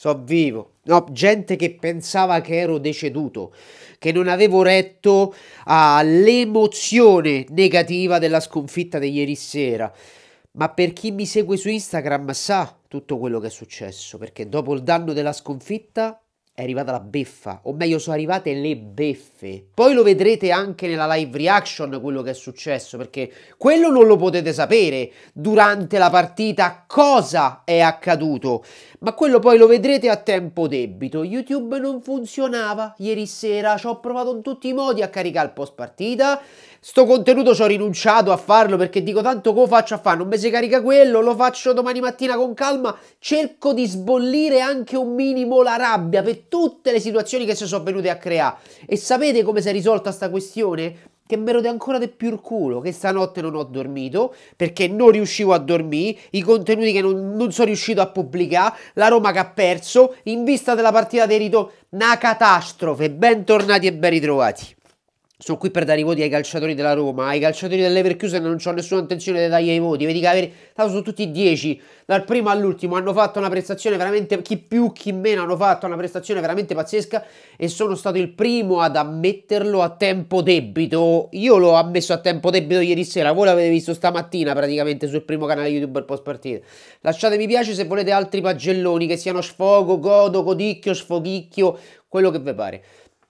so vivo. No, gente che pensava che ero deceduto, che non avevo retto all'emozione negativa della sconfitta di ieri sera. Ma per chi mi segue su Instagram sa tutto quello che è successo, perché dopo il danno della sconfitta è arrivata la beffa, o meglio sono arrivate le beffe. Poi lo vedrete anche nella live reaction quello che è successo, perché quello non lo potete sapere durante la partita cosa è accaduto, ma quello poi lo vedrete a tempo debito. YouTube non funzionava ieri sera, ci ho provato in tutti i modi a caricare il post partita sto contenuto ci ho rinunciato a farlo perché dico tanto come faccio a fare, non mi si carica quello, lo faccio domani mattina con calma, cerco di sbollire anche un minimo la rabbia per tutte le situazioni che si sono venute a creare. E sapete come si è risolta sta questione? che me rode ancora di più il culo, che stanotte non ho dormito, perché non riuscivo a dormire, i contenuti che non, non sono riuscito a pubblicare, la Roma che ha perso, in vista della partita dei ritorni, una catastrofe, bentornati e ben ritrovati sono qui per dare i voti ai calciatori della Roma, ai calciatori dell'Everkusen non ho nessuna intenzione di dargli i voti, vedi che avere, sono tutti 10, dal primo all'ultimo hanno fatto una prestazione veramente, chi più chi meno hanno fatto una prestazione veramente pazzesca e sono stato il primo ad ammetterlo a tempo debito, io l'ho ammesso a tempo debito ieri sera, voi l'avete visto stamattina praticamente sul primo canale youtuber post partita, lasciate piace se volete altri pagelloni che siano sfogo, godo, codicchio, sfoghicchio, quello che vi pare.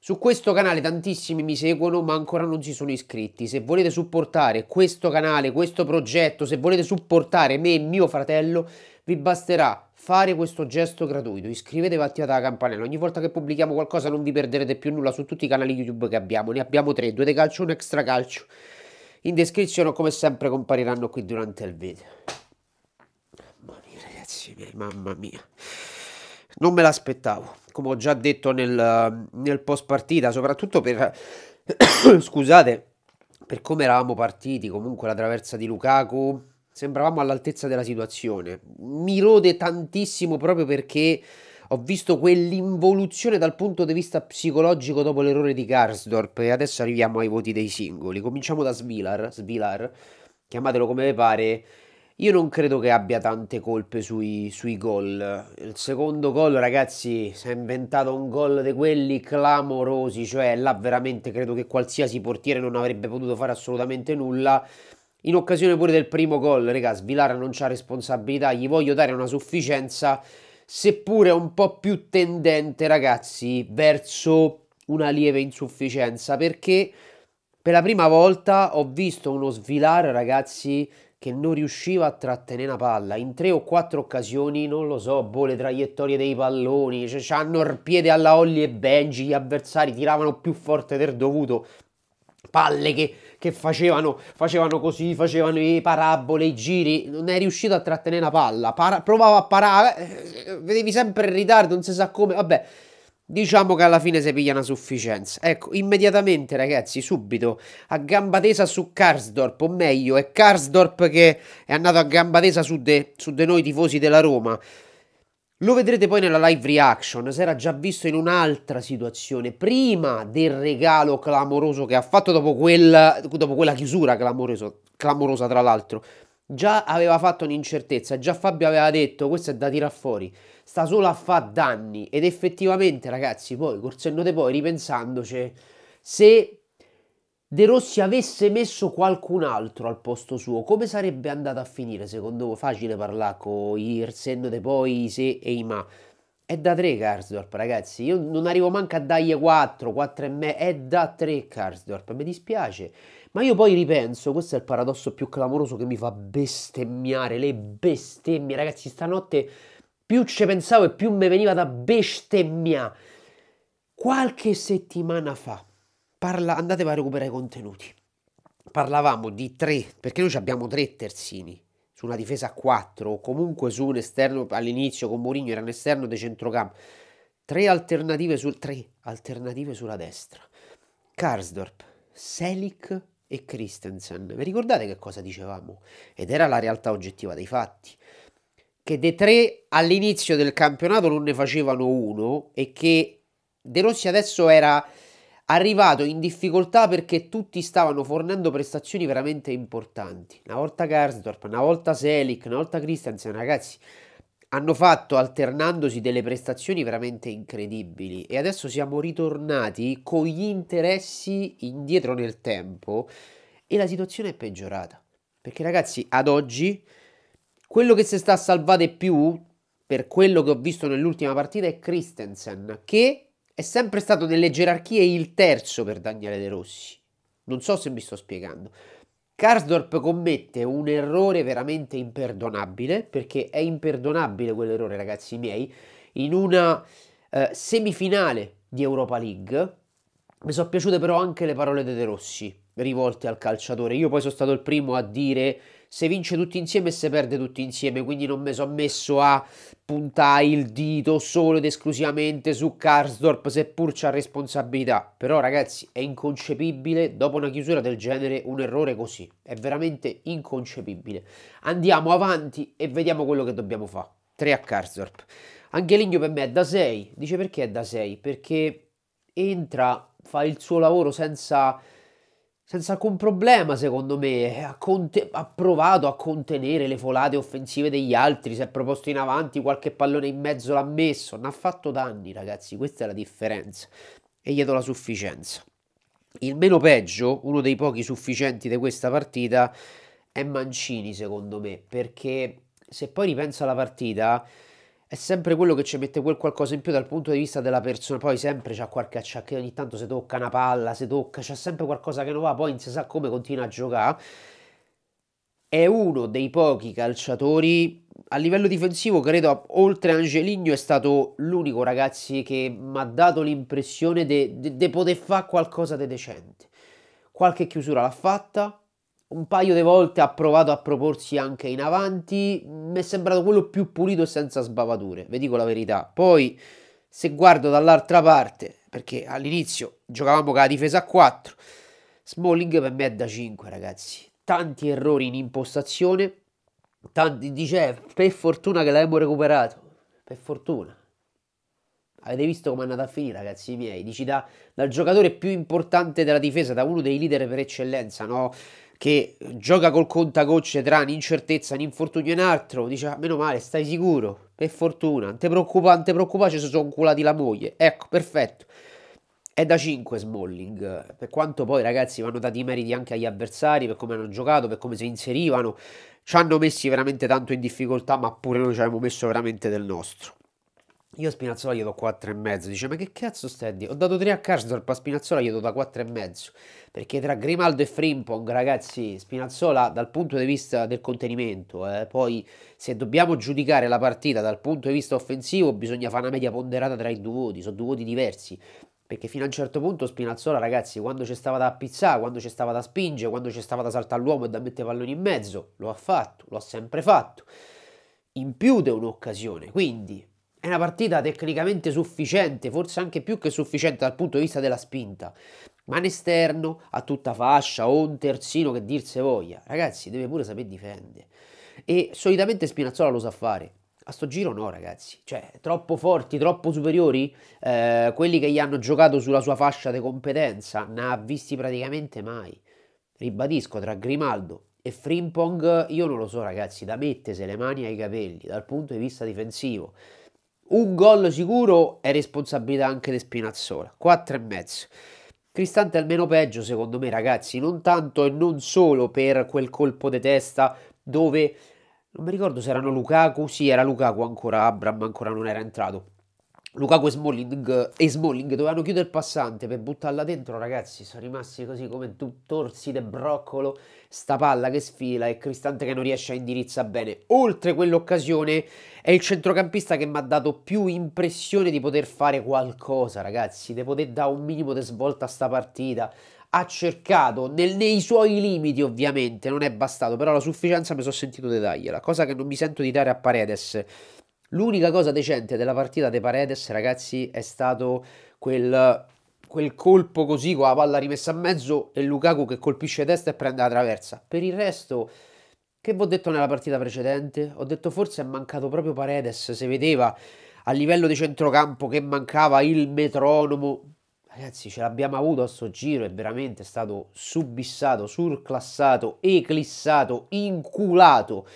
Su questo canale tantissimi mi seguono ma ancora non si sono iscritti. Se volete supportare questo canale, questo progetto, se volete supportare me e mio fratello, vi basterà fare questo gesto gratuito. Iscrivetevi e attivate la campanella. Ogni volta che pubblichiamo qualcosa non vi perderete più nulla su tutti i canali YouTube che abbiamo. Ne abbiamo tre, due di calcio e un extra calcio. In descrizione come sempre compariranno qui durante il video. Mamma mia ragazzi mamma mia non me l'aspettavo, come ho già detto nel, nel post partita, soprattutto per, scusate, per come eravamo partiti, comunque la traversa di Lukaku, sembravamo all'altezza della situazione. Mi rode tantissimo proprio perché ho visto quell'involuzione dal punto di vista psicologico dopo l'errore di Garsdorp e adesso arriviamo ai voti dei singoli. Cominciamo da Svilar, Svilar chiamatelo come vi pare, io non credo che abbia tante colpe sui, sui gol. Il secondo gol, ragazzi, si è inventato un gol di quelli clamorosi, cioè là veramente credo che qualsiasi portiere non avrebbe potuto fare assolutamente nulla. In occasione pure del primo gol, raga, Svilara non ha responsabilità, gli voglio dare una sufficienza, seppure un po' più tendente, ragazzi, verso una lieve insufficienza, perché per la prima volta ho visto uno svilar ragazzi, che non riusciva a trattenere la palla in tre o quattro occasioni, non lo so, boh, le traiettorie dei palloni, cioè c'hanno il piede alla Olli e Benji, gli avversari tiravano più forte del dovuto, palle che, che facevano, facevano, così, facevano i parabole, i giri, non è riuscito a trattenere la palla, Para, provava a parare, eh, eh, vedevi sempre in ritardo, non si sa come, vabbè, Diciamo che alla fine si piglia una sufficienza. Ecco, immediatamente ragazzi, subito, a gamba tesa su Karsdorp, o meglio, è Karsdorp che è andato a gamba tesa su de, su de noi tifosi della Roma. Lo vedrete poi nella live reaction, si era già visto in un'altra situazione, prima del regalo clamoroso che ha fatto dopo, quel, dopo quella chiusura clamoroso, clamorosa tra l'altro. Già aveva fatto un'incertezza, già Fabio aveva detto questo è da tirar fuori sta solo a fare danni ed effettivamente ragazzi poi Corsenno De Poi ripensandoci se De Rossi avesse messo qualcun altro al posto suo come sarebbe andata a finire secondo voi? Facile parlare con Irsenno De Poi, se e i ma. è da 3 Karsdorp, ragazzi. Io non arrivo manco a dargli 4, 4 e me. È da 3 Karsdorp, mi dispiace. Ma io poi ripenso, questo è il paradosso più clamoroso che mi fa bestemmiare, le bestemmie. Ragazzi, stanotte più ci pensavo e più mi veniva da bestemmia. Qualche settimana fa, parla, andatevi a recuperare i contenuti, parlavamo di tre, perché noi abbiamo tre terzini, su una difesa a quattro, o comunque su un esterno all'inizio con Mourinho era un esterno di centrocampo tre alternative, sul, tre alternative sulla destra Karsdorp, Selic e Christensen vi ricordate che cosa dicevamo? ed era la realtà oggettiva dei fatti che dei tre all'inizio del campionato non ne facevano uno e che De Rossi adesso era arrivato in difficoltà perché tutti stavano fornendo prestazioni veramente importanti. Una volta Garsdorp, una volta Selic, una volta Christensen, ragazzi, hanno fatto alternandosi delle prestazioni veramente incredibili e adesso siamo ritornati con gli interessi indietro nel tempo e la situazione è peggiorata. Perché ragazzi, ad oggi quello che si sta salvando di più, per quello che ho visto nell'ultima partita, è Christensen, che è sempre stato nelle gerarchie il terzo per Daniele De Rossi. Non so se mi sto spiegando. Karsdorp commette un errore veramente imperdonabile, perché è imperdonabile quell'errore, ragazzi miei, in una eh, semifinale di Europa League. Mi sono piaciute però anche le parole di De Rossi rivolte al calciatore. Io poi sono stato il primo a dire se vince tutti insieme e se perde tutti insieme, quindi non mi sono messo a puntare il dito solo ed esclusivamente su Karsdorp, seppur c'ha responsabilità. Però ragazzi, è inconcepibile dopo una chiusura del genere un errore così, è veramente inconcepibile. Andiamo avanti e vediamo quello che dobbiamo fare. 3 a Karsdorp. Angeligno per me è da 6, dice perché è da 6? Perché entra, fa il suo lavoro senza senza alcun problema, secondo me. Ha, eh, ha, provato a contenere le folate offensive degli altri. Si è proposto in avanti, qualche pallone in mezzo l'ha messo. Non ha fatto danni, ragazzi. Questa è la differenza. E gli do la sufficienza. Il meno peggio, uno dei pochi sufficienti di questa partita, è Mancini, secondo me. Perché se poi ripenso alla partita è sempre quello che ci mette quel qualcosa in più dal punto di vista della persona. Poi sempre c'ha qualche acciacchino, ogni tanto si tocca una palla, si tocca, c'è sempre qualcosa che non va, poi non si sa come continua a giocare. È uno dei pochi calciatori a livello difensivo, credo, oltre Angeligno, è stato l'unico ragazzi che mi ha dato l'impressione di poter fare qualcosa di de decente. Qualche chiusura l'ha fatta, un paio di volte ha provato a proporsi anche in avanti, mi è sembrato quello più pulito e senza sbavature, vi dico la verità. Poi se guardo dall'altra parte, perché all'inizio giocavamo con la difesa a 4, Smalling per me è da 5 ragazzi, tanti errori in impostazione, tanti, dice eh, per fortuna che l'abbiamo recuperato, per fortuna. Avete visto come è andata a finire, ragazzi miei? Dici da, dal giocatore più importante della difesa, da uno dei leader per eccellenza, no? che gioca col contagocce tra un'incertezza, un infortunio e un altro, dice ah, meno male, stai sicuro, per fortuna, non ti preoccupare, se sono culati la moglie, ecco, perfetto. È da 5 Smalling, per quanto poi ragazzi vanno dati i meriti anche agli avversari, per come hanno giocato, per come si inserivano, ci hanno messi veramente tanto in difficoltà, ma pure noi ci abbiamo messo veramente del nostro. Io a Spinazzola gli do e mezzo. Dice, ma che cazzo stai a dire? Ho dato 3 a Karsdorp, a Spinazzola gli do da e mezzo. Perché tra Grimaldo e Frimpong, ragazzi, Spinazzola dal punto di vista del contenimento, eh, poi se dobbiamo giudicare la partita dal punto di vista offensivo bisogna fare una media ponderata tra i due voti, sono due voti diversi. Perché fino a un certo punto Spinazzola, ragazzi, quando c'è stava da appizzare, quando c'è stava da spingere, quando c'è stava da saltare all'uomo e da mettere palloni in mezzo, lo ha fatto, lo ha sempre fatto. In più di un'occasione, quindi è una partita tecnicamente sufficiente, forse anche più che sufficiente dal punto di vista della spinta. Ma in esterno, a tutta fascia o un terzino che dir se voglia, ragazzi, deve pure saper difendere. E solitamente Spinazzola lo sa fare. A sto giro no, ragazzi. Cioè, troppo forti, troppo superiori. Eh, quelli che gli hanno giocato sulla sua fascia di competenza, ne ha visti praticamente mai. Ribadisco, tra Grimaldo e Frimpong, io non lo so, ragazzi, da mettese le mani ai capelli dal punto di vista difensivo. Un gol sicuro è responsabilità anche di Spinazzola, e mezzo. Cristante è almeno peggio secondo me ragazzi, non tanto e non solo per quel colpo di testa dove non mi ricordo se erano Lukaku, sì era Lukaku ancora, Abram ancora non era entrato Lukaku e Smalling, e Smalling dovevano chiudere il passante per buttarla dentro, ragazzi. Sono rimasti così come torsi del broccolo. Sta palla che sfila e Cristante che non riesce a indirizzare bene. Oltre quell'occasione, è il centrocampista che mi ha dato più impressione di poter fare qualcosa, ragazzi. Di poter dare un minimo di svolta a sta partita. Ha cercato nel, nei suoi limiti, ovviamente. Non è bastato, però la sufficienza mi sono sentito di dargliela. Cosa che non mi sento di dare a Paredes L'unica cosa decente della partita dei Paredes, ragazzi, è stato quel, quel colpo così con la palla rimessa a mezzo e Lukaku che colpisce testa e prende la traversa. Per il resto, che vi ho detto nella partita precedente? Ho detto forse è mancato proprio Paredes, se vedeva a livello di centrocampo che mancava il metronomo. Ragazzi, ce l'abbiamo avuto a sto giro, è veramente stato subissato, surclassato, eclissato, inculato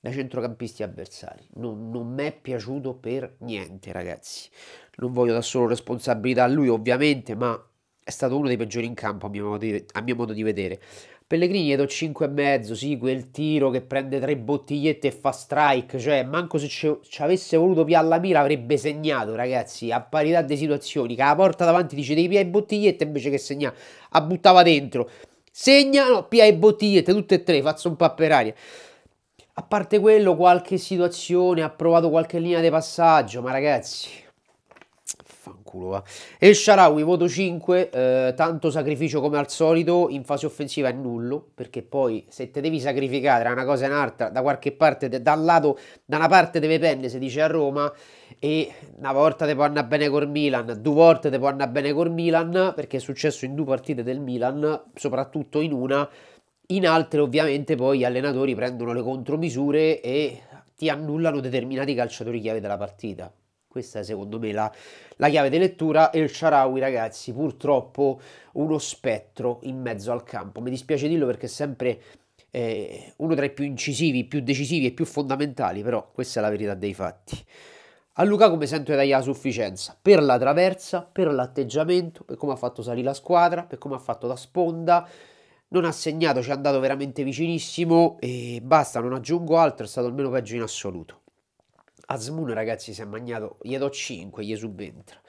da centrocampisti avversari. Non, non mi è piaciuto per niente, ragazzi. Non voglio da solo responsabilità a lui, ovviamente, ma è stato uno dei peggiori in campo, a mio modo di, mio modo di vedere. Pellegrini gli do 5,5, sì, quel tiro che prende tre bottigliette e fa strike, cioè manco se ci avesse voluto più alla mira avrebbe segnato, ragazzi, a parità di situazioni, che la porta davanti dice devi piare bottigliette invece che segnare, la buttava dentro, segna, no, pia piare bottigliette, tutte e tre, faccio un po' per aria. A parte quello, qualche situazione, ha provato qualche linea di passaggio, ma ragazzi... Fanculo va. E Sharawi, voto 5, eh, tanto sacrificio come al solito, in fase offensiva è nullo, perché poi se te devi sacrificare tra una cosa e un'altra, da qualche parte, da un lato, da una parte deve penne, si dice a Roma, e una volta te può andare bene col Milan, due volte te può andare bene col Milan, perché è successo in due partite del Milan, soprattutto in una in altre ovviamente poi gli allenatori prendono le contromisure e ti annullano determinati calciatori chiave della partita. Questa è secondo me la, la chiave di lettura e il Sharawi ragazzi purtroppo uno spettro in mezzo al campo. Mi dispiace dirlo perché è sempre eh, uno tra i più incisivi, più decisivi e più fondamentali, però questa è la verità dei fatti. A Luca come sento dai a sufficienza per la traversa, per l'atteggiamento, per come ha fatto salire la squadra, per come ha fatto da sponda, non ha segnato, ci è andato veramente vicinissimo e basta, non aggiungo altro, è stato almeno peggio in assoluto. Asmun ragazzi si è mangiato, gli do 5, gli subentra.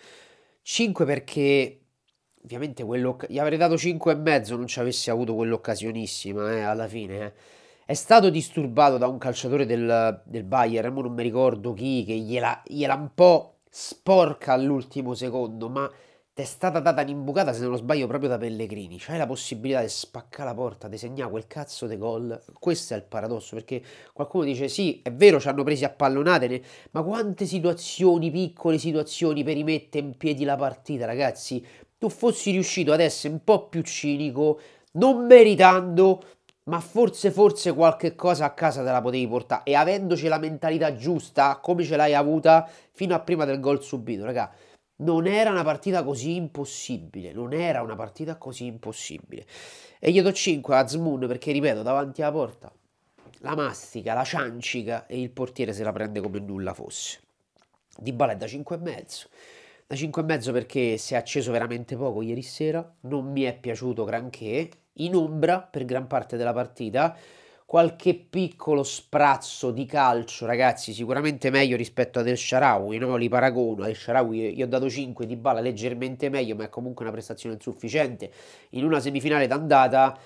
5 perché ovviamente gli avrei dato 5 e mezzo non ci avessi avuto quell'occasionissima eh, alla fine. Eh. È stato disturbato da un calciatore del, del Bayern, non mi ricordo chi, che gliela, gliela un po' sporca all'ultimo secondo, ma è stata data un'imbucata, se non sbaglio, proprio da Pellegrini. C'hai la possibilità di spaccare la porta, di segnare quel cazzo di gol. Questo è il paradosso, perché qualcuno dice sì, è vero, ci hanno presi a pallonate, ma quante situazioni, piccole situazioni per rimettere in piedi la partita, ragazzi. Tu fossi riuscito ad essere un po' più cinico, non meritando, ma forse forse qualche cosa a casa te la potevi portare e avendoci la mentalità giusta come ce l'hai avuta fino a prima del gol subito, raga non era una partita così impossibile, non era una partita così impossibile. E gli do 5 a Zmoon perché, ripeto, davanti alla porta la mastica, la ciancica e il portiere se la prende come nulla fosse. Di Bala è da 5,5. Da 5,5 perché si è acceso veramente poco ieri sera, non mi è piaciuto granché, in ombra per gran parte della partita qualche piccolo sprazzo di calcio, ragazzi, sicuramente meglio rispetto ad El Sharawi, no? li paragono, El Sharawi eh, gli ho dato 5, di balla leggermente meglio, ma è comunque una prestazione insufficiente. In una semifinale d'andata,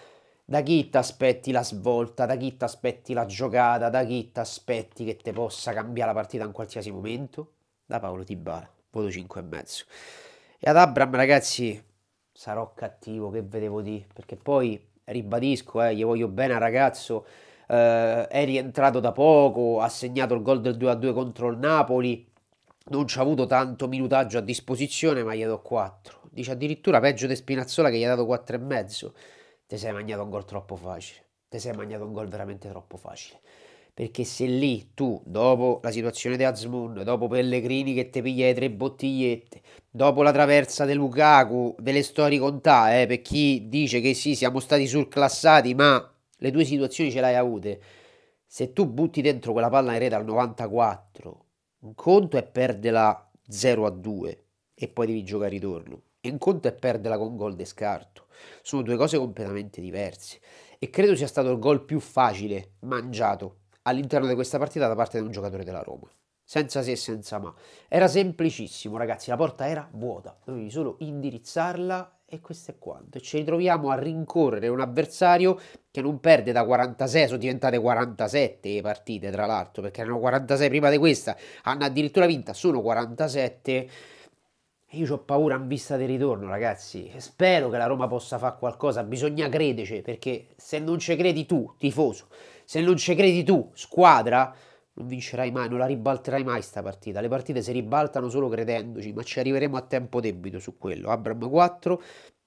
da chi ti aspetti la svolta, da chi ti aspetti la giocata, da chi ti aspetti che te possa cambiare la partita in qualsiasi momento? Da Paolo Tibala, voto 5,5. E, e ad Abram, ragazzi, sarò cattivo, che vedevo di... perché poi ribadisco, eh, gli voglio bene al ragazzo, eh, è rientrato da poco, ha segnato il gol del 2-2 contro il Napoli, non ci ha avuto tanto minutaggio a disposizione, ma gli do 4. Dice addirittura peggio di Spinazzola che gli ha dato 4,5. Te sei mangiato un gol troppo facile. Te sei mangiato un gol veramente troppo facile. Perché se lì tu, dopo la situazione di Azmoun, dopo Pellegrini che ti piglia le tre bottigliette, dopo la traversa di Lukaku, ve le storie contà, eh, per chi dice che sì, siamo stati surclassati, ma le due situazioni ce l'hai avute. Se tu butti dentro quella palla in rete al 94, un conto è perderla 0 a 2 e poi devi giocare ritorno. E un conto è perderla con gol di scarto. Sono due cose completamente diverse. E credo sia stato il gol più facile, mangiato, all'interno di questa partita da parte di un giocatore della Roma. Senza se e senza ma. Era semplicissimo, ragazzi, la porta era vuota, dovevi solo indirizzarla e questo è quanto. E ci ritroviamo a rincorrere un avversario che non perde da 46, sono diventate 47 partite tra l'altro, perché erano 46 prima di questa, hanno addirittura vinta sono 47. E io ho paura in vista del ritorno, ragazzi. Spero che la Roma possa fare qualcosa, bisogna crederci, perché se non ci credi tu, tifoso, se non ci credi tu, squadra, non vincerai mai, non la ribalterai mai sta partita. Le partite si ribaltano solo credendoci, ma ci arriveremo a tempo debito su quello. Abram 4,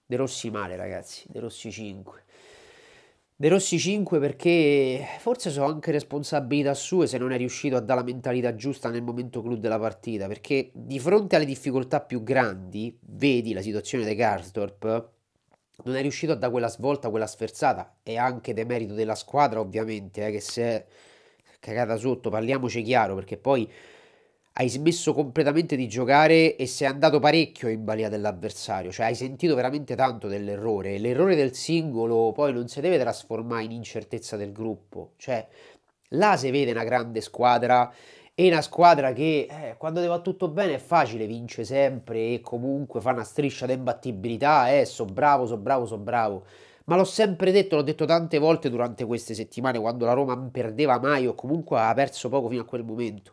De Rossi male, ragazzi, De Rossi 5. De Rossi 5 perché forse sono anche responsabilità sue se non è riuscito a dare la mentalità giusta nel momento clou della partita, perché di fronte alle difficoltà più grandi, vedi la situazione di Garsdorp, non è riuscito a dare quella svolta, quella sferzata. E anche demerito della squadra, ovviamente, eh, che si è cagata sotto, parliamoci chiaro, perché poi hai smesso completamente di giocare e sei andato parecchio in balia dell'avversario, cioè hai sentito veramente tanto dell'errore. L'errore del singolo poi non si deve trasformare in incertezza del gruppo, cioè là si vede una grande squadra e una squadra che eh, quando va tutto bene è facile, vince sempre e comunque fa una striscia di imbattibilità, eh, so bravo, so bravo, so bravo. Ma l'ho sempre detto, l'ho detto tante volte durante queste settimane, quando la Roma non perdeva mai o comunque ha perso poco fino a quel momento.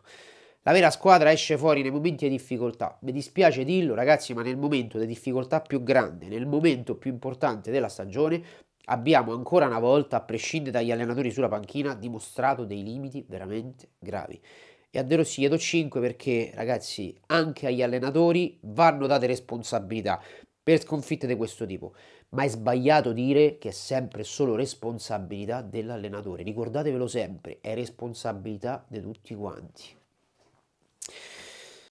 La vera squadra esce fuori nei momenti di difficoltà. Mi dispiace dirlo, ragazzi, ma nel momento di difficoltà più grande, nel momento più importante della stagione, abbiamo ancora una volta, a prescindere dagli allenatori sulla panchina, dimostrato dei limiti veramente gravi. E a De Rossi gli 5 perché, ragazzi, anche agli allenatori vanno date responsabilità per sconfitte di questo tipo. Ma è sbagliato dire che è sempre solo responsabilità dell'allenatore. Ricordatevelo sempre, è responsabilità di tutti quanti.